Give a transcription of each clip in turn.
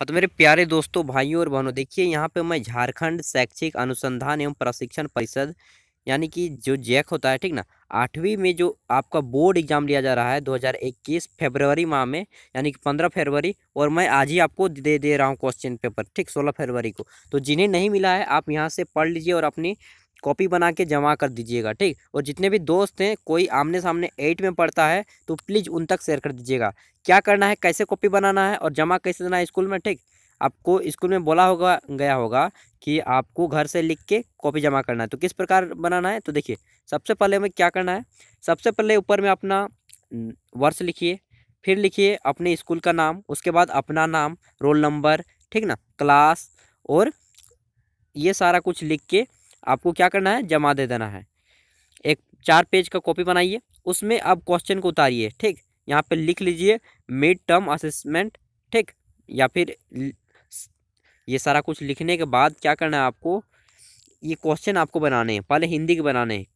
हाँ तो मेरे प्यारे दोस्तों भाइयों और बहनों देखिए यहाँ पे मैं झारखंड शैक्षिक अनुसंधान एवं प्रशिक्षण परिषद यानी कि जो जैक होता है ठीक ना आठवीं में जो आपका बोर्ड एग्ज़ाम लिया जा रहा है 2021 फरवरी माह में यानी कि 15 फरवरी और मैं आज ही आपको दे दे रहा हूँ क्वेश्चन पेपर ठीक 16 फरवरी को तो जिन्हें नहीं मिला है आप यहाँ से पढ़ लीजिए और अपनी कॉपी बना के जमा कर दीजिएगा ठीक और जितने भी दोस्त हैं कोई आमने सामने एट में पढ़ता है तो प्लीज़ उन तक शेयर कर दीजिएगा क्या करना है कैसे कॉपी बनाना है और जमा कैसे देना है स्कूल में ठीक आपको स्कूल में बोला होगा गया होगा कि आपको घर से लिख के कॉपी जमा करना है तो किस प्रकार बनाना है तो देखिए सबसे पहले हमें क्या करना है सबसे पहले ऊपर में अपना वर्ष लिखिए फिर लिखिए अपने स्कूल का नाम उसके बाद अपना नाम रोल नंबर ठीक ना क्लास और ये सारा कुछ लिख के आपको क्या करना है जमा दे देना है एक चार पेज का कॉपी बनाइए उसमें आप क्वेश्चन को उतारिए ठीक यहाँ पे लिख लीजिए मिड टर्म असेसमेंट ठीक या फिर ये सारा कुछ लिखने के बाद क्या करना है आपको ये क्वेश्चन आपको बनाने हैं पहले हिंदी के बनाने हैं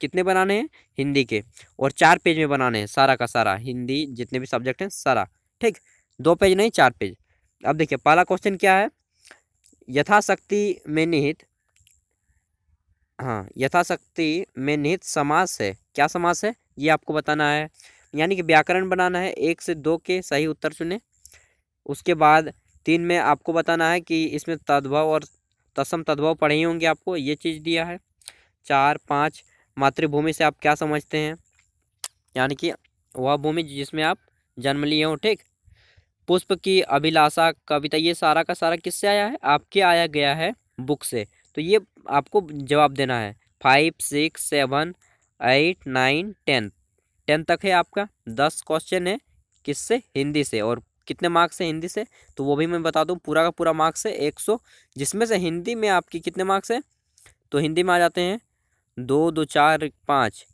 कितने बनाने हैं हिंदी के और चार पेज में बनाने हैं सारा का सारा हिंदी जितने भी सब्जेक्ट हैं सारा ठीक दो पेज नहीं चार पेज अब देखिए पहला क्वेश्चन क्या है यथाशक्ति में निहित हाँ यथाशक्ति में निहित समास है क्या समास है ये आपको बताना है यानी कि व्याकरण बनाना है एक से दो के सही उत्तर चुने उसके बाद तीन में आपको बताना है कि इसमें तद्भव और तसम तद्भव पढ़े ही होंगे आपको ये चीज़ दिया है चार पाँच मातृभूमि से आप क्या समझते हैं यानी कि वह भूमि जिसमें आप जन्म लिए हो ठीक पुष्प की अभिलाषा कविता ये सारा का सारा किससे आया है आपके आया गया है बुक से तो ये आपको जवाब देना है five six seven eight nine ten ten तक है आपका दस क्वेश्चन है किससे हिंदी से और कितने मार्क्स है हिंदी से तो वो भी मैं बता दूँ पूरा का पूरा मार्क्स है एक सौ जिसमें से हिंदी में आपकी कितने मार्क्स है तो हिंदी में आ जाते हैं दो दो चार पाँच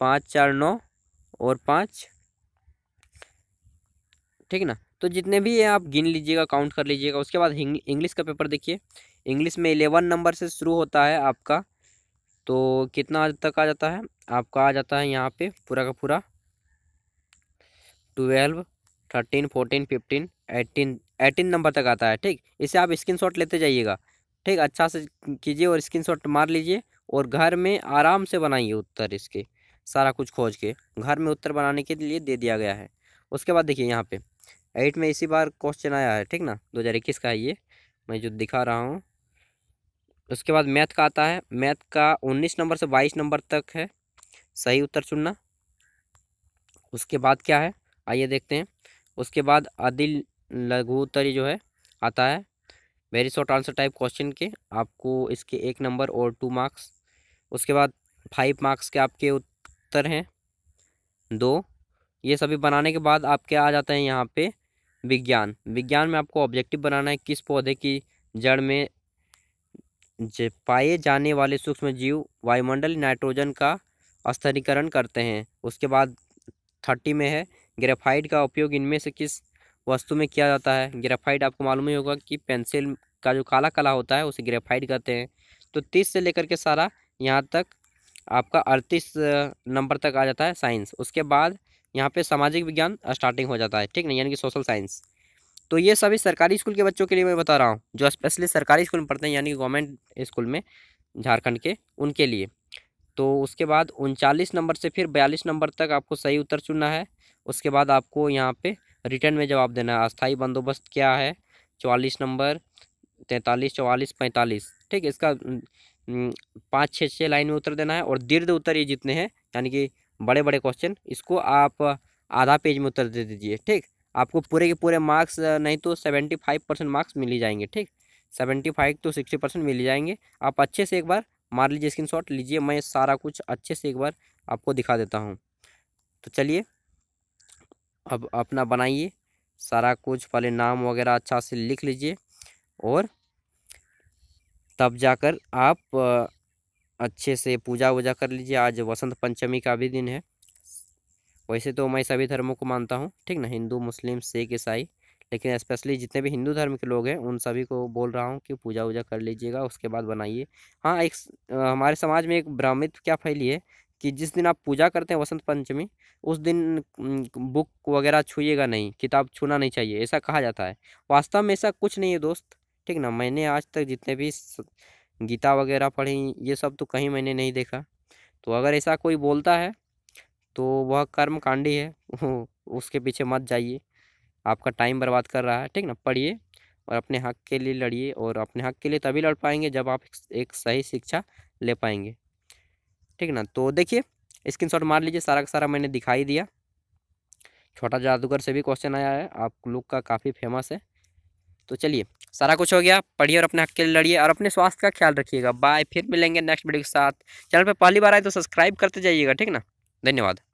पाँच चार नौ और पाँच ठीक ना तो जितने भी हैं आप गिन लीजिएगा काउंट कर लीजिएगा उसके बाद इंग्लिश का पेपर देखिए इंग्लिश में इलेवन नंबर से शुरू होता है आपका तो कितना तक आ जाता है आपका आ जाता है यहाँ पे पूरा का पूरा twelve thirteen fourteen fifteen eighteen eighteen number तक आता है ठीक इसे आप स्क्रीन लेते जाइएगा ठीक अच्छा से कीजिए और स्क्रीन मार लीजिए और घर में आराम से बनाइए उत्तर इसके सारा कुछ खोज के घर में उत्तर बनाने के लिए दे दिया गया है उसके बाद देखिए यहाँ पे एट में इसी बार क्वेश्चन आया है ठीक ना दो हज़ार इक्कीस का है ये मैं जो दिखा रहा हूँ उसके बाद मैथ का आता है मैथ का उन्नीस नंबर से बाईस नंबर तक है सही उत्तर चुनना उसके बाद क्या है आइए देखते हैं उसके बाद आदिल लघु उत्तर जो है आता है very short answer type question के आपको इसके एक नंबर और टू मार्क्स उसके बाद फाइव मार्क्स के आपके उत्तर हैं दो ये सभी बनाने के बाद आपके आ जाते हैं यहाँ पे विज्ञान विज्ञान में आपको ऑब्जेक्टिव बनाना है किस पौधे की जड़ में पाए जाने वाले सूक्ष्म जीव वायुमंडल नाइट्रोजन का स्तरीकरण करते हैं उसके बाद थर्टी में है ग्रेफाइट का उपयोग इनमें से किस वस्तु में किया जाता है ग्रेफाइट आपको मालूम ही होगा कि पेंसिल का जो काला कला होता है उसे ग्रेफाइट कहते हैं तो तीस से लेकर के सारा यहाँ तक आपका अड़तीस नंबर तक आ जाता है साइंस उसके बाद यहाँ पे सामाजिक विज्ञान स्टार्टिंग हो जाता है ठीक ना यानी कि सोशल साइंस तो ये सभी सरकारी स्कूल के बच्चों के लिए मैं बता रहा हूँ जो स्पेशली सरकारी स्कूल में पढ़ते हैं यानी कि गवर्नमेंट स्कूल में झारखंड के उनके लिए तो उसके बाद उनचालीस नंबर से फिर बयालीस नंबर तक आपको सही उत्तर चुनना है उसके बाद आपको यहाँ पे रिटर्न में जवाब देना है अस्थाई बंदोबस्त क्या है चवालीस नंबर तैंतालीस चवालीस पैंतालीस ठीक है इसका पाँच छः छः लाइन में उत्तर देना है और दीर्घ उत्तर ये जितने हैं यानी कि बड़े बड़े क्वेश्चन इसको आप आधा पेज में उत्तर दे दीजिए ठीक आपको पूरे के पूरे मार्क्स नहीं तो सेवेंटी फाइव परसेंट मार्क्स मिल ही जाएंगे ठीक सेवेंटी फाइव तो सिक्सटी परसेंट मिल ही जाएंगे आप अच्छे से एक बार मार लीजिए स्क्रीन शॉट लीजिए मैं सारा कुछ अच्छे से एक बार आपको दिखा देता हूँ तो चलिए अब अपना बनाइए सारा कुछ पहले नाम वगैरह अच्छा से लिख लीजिए और तब जाकर आप अच्छे से पूजा वूजा कर लीजिए आज वसंत पंचमी का भी दिन है वैसे तो मैं सभी धर्मों को मानता हूँ ठीक ना हिंदू मुस्लिम सिख ईसाई लेकिन स्पेशली जितने भी हिंदू धर्म के लोग हैं उन सभी को बोल रहा हूँ कि पूजा वूजा कर लीजिएगा उसके बाद बनाइए हाँ एक हमारे समाज में एक भ्रमित क्या फैली है कि जिस दिन आप पूजा करते हैं वसंत पंचमी उस दिन बुक वगैरह छूएगा नहीं किताब छूना नहीं चाहिए ऐसा कहा जाता है वास्तव में ऐसा कुछ नहीं है दोस्त ठीक ना मैंने आज तक जितने भी गीता वगैरह पढ़ी ये सब तो कहीं मैंने नहीं देखा तो अगर ऐसा कोई बोलता है तो वह कर्म कांडी है उसके पीछे मत जाइए आपका टाइम बर्बाद कर रहा है ठीक ना पढ़िए और अपने हक के लिए लड़िए और अपने हक के लिए तभी लड़ पाएंगे जब आप एक सही शिक्षा ले पाएंगे ठीक ना तो देखिए स्क्रीनशॉट मार लीजिए सारा का सारा मैंने दिखाई दिया छोटा जादूगर से भी क्वेश्चन आया है आप लोग का काफ़ी फेमस है तो चलिए सारा कुछ हो गया पढ़िए और अपने हक के लिए लड़िए और अपने स्वास्थ्य का ख्याल रखिएगा बाय फिर मिलेंगे नेक्स्ट वीडियो के साथ चैनल पर पहली बार आए तो सब्सक्राइब करते जाइएगा ठीक ना धन्यवाद